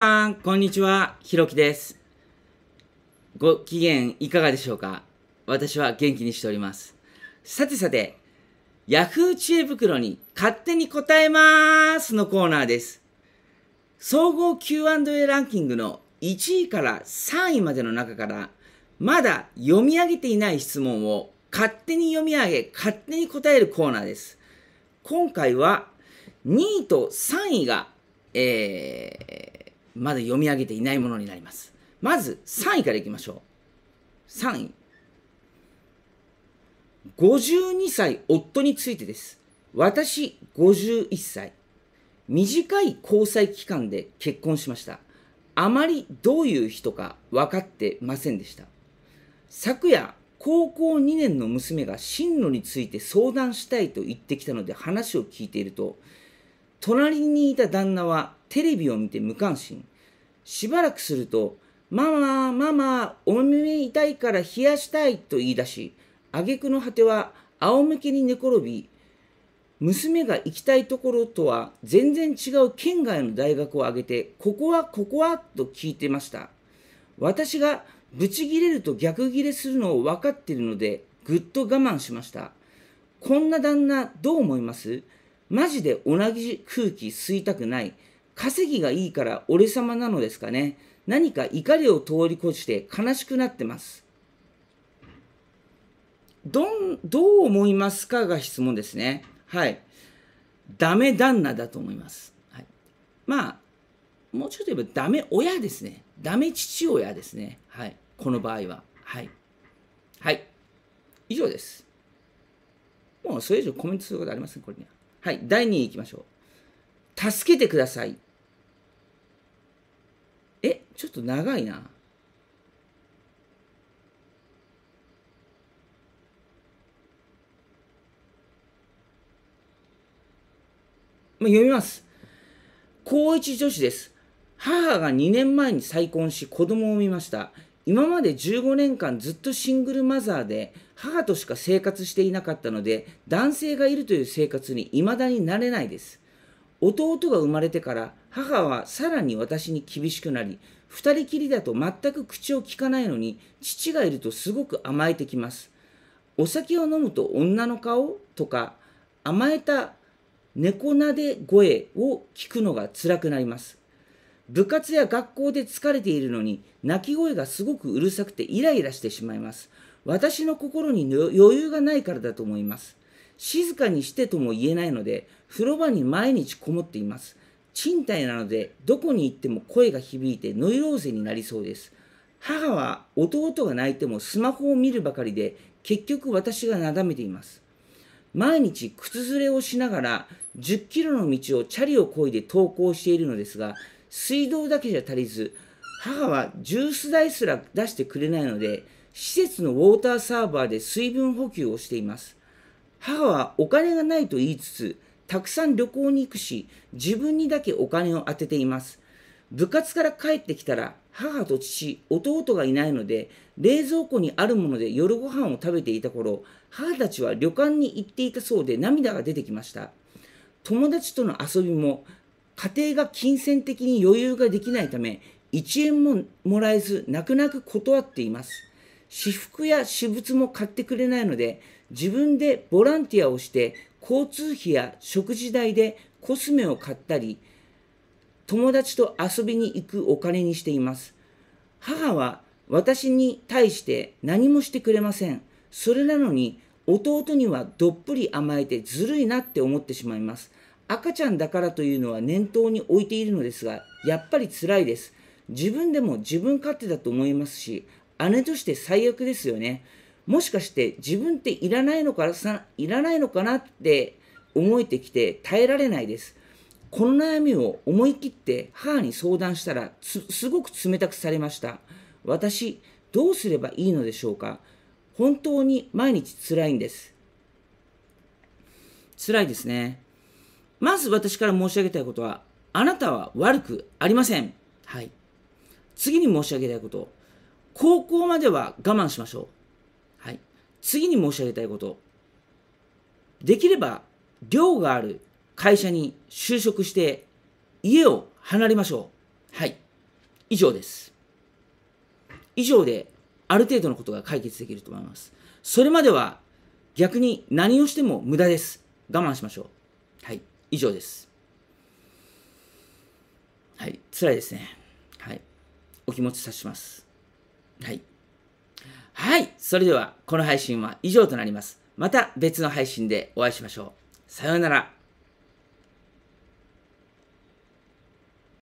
さん、こんにちは。ひろきです。ご機嫌いかがでしょうか私は元気にしております。さてさて、Yahoo 知恵袋に勝手に答えますのコーナーです。総合 Q&A ランキングの1位から3位までの中から、まだ読み上げていない質問を勝手に読み上げ、勝手に答えるコーナーです。今回は2位と3位が、えー、まだ読み上げていないものになります。まず3位からいきましょう。3位。52歳夫についてです。私51歳。短い交際期間で結婚しました。あまりどういう人か分かってませんでした。昨夜、高校2年の娘が進路について相談したいと言ってきたので話を聞いていると、隣にいた旦那はテレビを見て無関心。しばらくすると、ママ、ママ、お耳痛いから冷やしたいと言い出し、挙句の果ては仰向けに寝転び、娘が行きたいところとは全然違う県外の大学を挙げて、ここはここはと聞いてました。私がブチギレると逆ギレするのを分かっているので、ぐっと我慢しました。こんな旦那、どう思いますマジで同じ空気吸いたくない。稼ぎがいいから俺様なのですかね。何か怒りを通り越して悲しくなってます。どん、どう思いますかが質問ですね。はい。ダメ旦那だと思います。はい、まあ、もうちょっと言えばダメ親ですね。ダメ父親ですね。はい。この場合は。はい。はい。以上です。もうそれ以上コメントすることありません、これには。はい、第2位いきましょう。助けてください。え、ちょっと長いな。まあ、読みます。高一女子です。母が2年前に再婚し子供を産みました。今まで15年間ずっとシングルマザーで母としか生活していなかったので男性がいるという生活に未だになれないです弟が生まれてから母はさらに私に厳しくなり2人きりだと全く口をきかないのに父がいるとすごく甘えてきますお酒を飲むと女の顔とか甘えた猫なで声を聞くのが辛くなります部活や学校で疲れているのに泣き声がすごくうるさくてイライラしてしまいます。私の心に余裕がないからだと思います。静かにしてとも言えないので、風呂場に毎日こもっています。賃貸なので、どこに行っても声が響いてノイローゼになりそうです。母は弟が泣いてもスマホを見るばかりで、結局私がなだめています。毎日靴ずれをしながら10キロの道をチャリをこいで登校しているのですが、水道だけじゃ足りず、母はジュース代すら出してくれないので、施設のウォーターサーバーで水分補給をしています。母はお金がないと言いつつ、たくさん旅行に行くし、自分にだけお金を当てています。部活から帰ってきたら、母と父、弟がいないので、冷蔵庫にあるもので夜ご飯を食べていた頃、母たちは旅館に行っていたそうで涙が出てきました。友達との遊びも家庭が金銭的に余裕ができないため、1円ももらえず、泣く泣く断っています。私服や私物も買ってくれないので、自分でボランティアをして、交通費や食事代でコスメを買ったり、友達と遊びに行くお金にしています。母は私に対して何もしてくれません。それなのに弟にはどっぷり甘えてずるいなって思ってしまいます。赤ちゃんだからというのは念頭に置いているのですが、やっぱり辛いです。自分でも自分勝手だと思いますし、姉として最悪ですよね。もしかして自分っていらないのかないらないのかなって思えてきて耐えられないです。この悩みを思い切って母に相談したらすごく冷たくされました。私、どうすればいいのでしょうか本当に毎日辛いんです。辛いですね。まず私から申し上げたいことは、あなたは悪くありません。はい。次に申し上げたいこと、高校までは我慢しましょう。はい。次に申し上げたいこと、できれば量がある会社に就職して家を離れましょう。はい。以上です。以上である程度のことが解決できると思います。それまでは逆に何をしても無駄です。我慢しましょう。はい。以上です。はい。辛いですね。はい。お気持ち察します。はい。はい。それでは、この配信は以上となります。また別の配信でお会いしましょう。さようなら。